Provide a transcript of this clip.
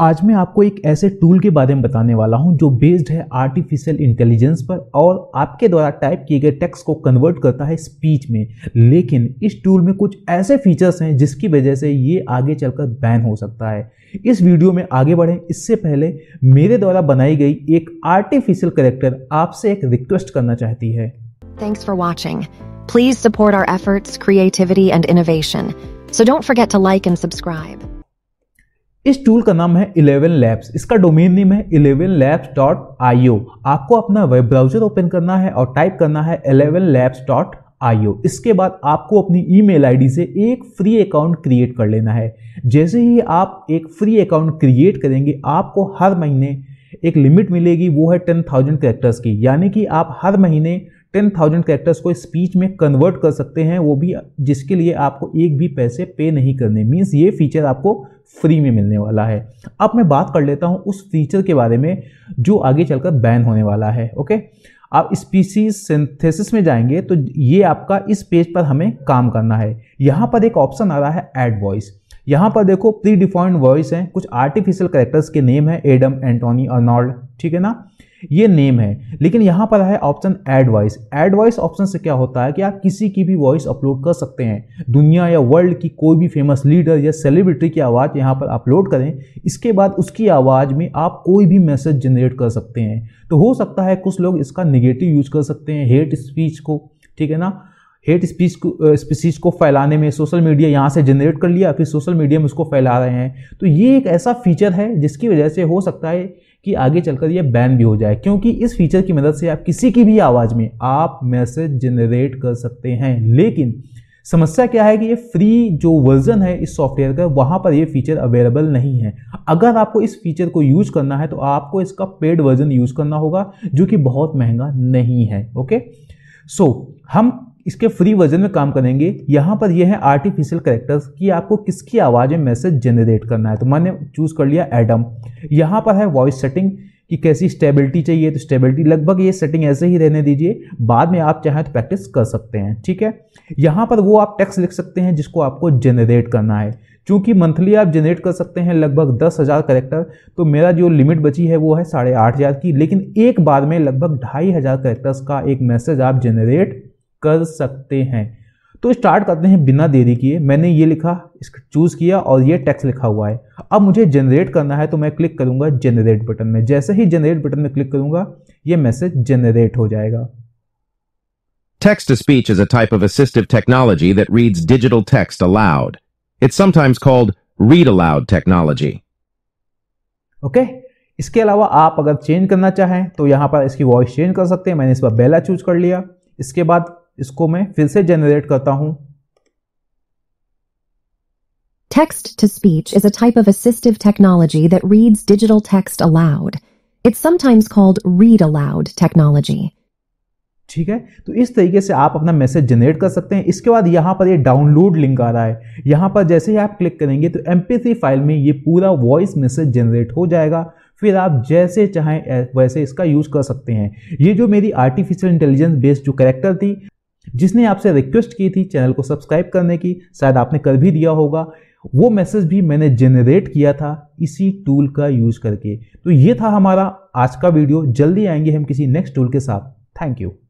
आज मैं आपको एक ऐसे टूल के बारे में बताने वाला हूं जो बेस्ड है आर्टिफिशियल इंटेलिजेंस पर और आपके द्वारा टाइप किए गए टेक्स्ट को कन्वर्ट करता है स्पीच में लेकिन इस टूल में कुछ ऐसे फीचर्स हैं जिसकी वजह से ये आगे चलकर बैन हो सकता है इस वीडियो में आगे बढ़ें इससे पहले मेरे द्वारा बनाई गई एक आर्टिफिशियल करेक्टर आपसे एक रिक्वेस्ट करना चाहती है thanks for watching please support our efforts creativity and innovation so don't forget to like and subscribe इस टूल का नाम है इलेवन लैब्स इसका डोमेन नेम है इलेवन लैब्स डॉट आईओ आपको अपना वेब ब्राउजर ओपन करना है और टाइप करना है इलेवन लैब्स डॉट आईओ इसके बाद आपको अपनी ईमेल आईडी से एक फ्री अकाउंट क्रिएट कर लेना है जैसे ही आप एक फ्री अकाउंट क्रिएट करेंगे आपको हर महीने एक लिमिट मिलेगी वो है टेन थाउजेंड करेक्टर्स की यानी कि आप हर महीने टेन थाउजेंड कैरेक्टर्स को स्पीच में कन्वर्ट कर सकते हैं वो भी जिसके लिए आपको एक भी पैसे पे नहीं करने मीन्स ये फीचर आपको फ्री में मिलने वाला है अब मैं बात कर लेता हूँ उस फीचर के बारे में जो आगे चलकर बैन होने वाला है ओके आप स्पीसी सिंथेसिस में जाएंगे तो ये आपका इस पेज पर हमें काम करना है यहाँ पर एक ऑप्शन आ रहा है एड वॉइस यहाँ पर देखो प्री डिफाइंड वॉइस हैं कुछ आर्टिफिशियल करेक्टर्स के नेम है एडम एंटोनी अर्नॉल्ड ठीक है ना ये नेम है लेकिन यहाँ पर है option add voice add voice option से क्या होता है कि आप किसी की भी वॉइस अपलोड कर सकते हैं दुनिया या वर्ल्ड की कोई भी फेमस लीडर या सेलिब्रिटी की आवाज़ यहाँ पर अपलोड करें इसके बाद उसकी आवाज़ में आप कोई भी मैसेज जनरेट कर सकते हैं तो हो सकता है कुछ लोग इसका निगेटिव यूज कर सकते हैं हेट स्पीच को ठीक है ना हेट स्पीच को स्पीसीज को फैलाने में सोशल मीडिया यहाँ से जनरेट कर लिया फिर सोशल मीडिया में उसको फैला रहे हैं तो ये एक ऐसा फीचर है जिसकी वजह से हो सकता है कि आगे चलकर ये बैन भी हो जाए क्योंकि इस फीचर की मदद से आप किसी की भी आवाज़ में आप मैसेज जनरेट कर सकते हैं लेकिन समस्या क्या है कि ये फ्री जो वर्जन है इस सॉफ्टवेयर का वहाँ पर ये फीचर अवेलेबल नहीं है अगर आपको इस फीचर को यूज करना है तो आपको इसका पेड वर्जन यूज करना होगा जो कि बहुत महंगा नहीं है ओके सो so, हम इसके फ्री वर्जन में काम करेंगे यहाँ पर यह है आर्टिफिशियल करेक्टर्स कि आपको किसकी आवाज़ में मैसेज जनरेट करना है तो मैंने चूज़ कर लिया एडम यहाँ पर है वॉइस सेटिंग कि कैसी स्टेबिलिटी चाहिए तो स्टेबिलिटी लगभग ये सेटिंग ऐसे ही रहने दीजिए बाद में आप चाहें तो प्रैक्टिस कर सकते हैं ठीक है यहाँ पर वो आप टैक्स लिख सकते हैं जिसको आपको जनरेट करना है क्योंकि मंथली आप जनरेट कर सकते हैं लगभग दस हज़ार करेक्टर तो मेरा जो लिमिट बची है वो है साढ़े आठ हज़ार की लेकिन एक बार में लगभग ढाई हज़ार करेक्टर्स का एक मैसेज आप जनरेट कर सकते हैं तो स्टार्ट करते हैं बिना देरी किए मैंने ये लिखा इसको चूज़ किया और ये टैक्स लिखा हुआ है अब मुझे जनरेट करना है तो मैं क्लिक करूँगा जनरेट बटन में जैसे ही जनरेट बटन में क्लिक करूँगा ये मैसेज जनरेट हो जाएगा Text to speech is a type of assistive technology that reads digital text aloud. It's sometimes called read aloud technology. Okay okay? इसके अलावा आप अगर चेंज करना चाहें तो यहां पर इसकी वॉइस चेंज कर सकते हैं मैंने इस पर बेला चूज कर लिया इसके बाद इसको मैं फिर से जनरेट करता हूं Text to speech is a type of assistive technology that reads digital text aloud. It's sometimes called read aloud technology ठीक है तो इस तरीके से आप अपना मैसेज जनरेट कर सकते हैं इसके बाद यहाँ पर ये डाउनलोड लिंक आ रहा है यहाँ पर जैसे ही आप क्लिक करेंगे तो एम फाइल में ये पूरा वॉइस मैसेज जनरेट हो जाएगा फिर आप जैसे चाहें वैसे इसका यूज़ कर सकते हैं ये जो मेरी आर्टिफिशियल इंटेलिजेंस बेस्ड जो करेक्टर थी जिसने आपसे रिक्वेस्ट की थी चैनल को सब्सक्राइब करने की शायद आपने कर भी दिया होगा वो मैसेज भी मैंने जेनरेट किया था इसी टूल का यूज करके तो ये था हमारा आज का वीडियो जल्दी आएंगे हम किसी नेक्स्ट टूल के साथ थैंक यू